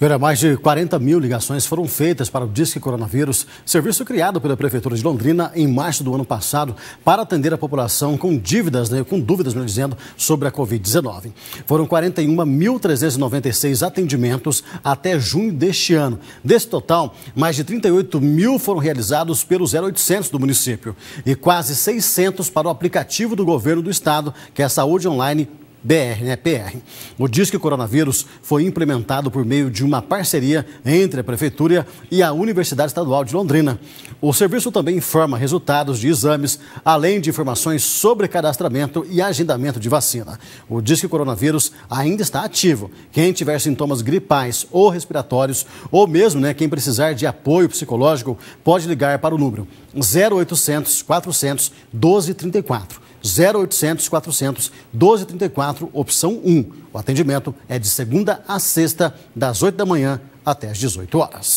Vera, mais de 40 mil ligações foram feitas para o Disque Coronavírus, serviço criado pela Prefeitura de Londrina em março do ano passado para atender a população com dívidas, né, com dúvidas, melhor dizendo, sobre a Covid-19. Foram 41.396 atendimentos até junho deste ano. Desse total, mais de 38 mil foram realizados pelo 0800 do município e quase 600 para o aplicativo do governo do estado, que é a Saúde Online BR, né? PR. O Disque Coronavírus foi implementado por meio de uma parceria entre a Prefeitura e a Universidade Estadual de Londrina. O serviço também informa resultados de exames, além de informações sobre cadastramento e agendamento de vacina. O Disque Coronavírus ainda está ativo. Quem tiver sintomas gripais ou respiratórios, ou mesmo né, quem precisar de apoio psicológico, pode ligar para o número 0800 400 1234. 0800 400 1234, opção 1. O atendimento é de segunda a sexta, das 8 da manhã até as 18 horas.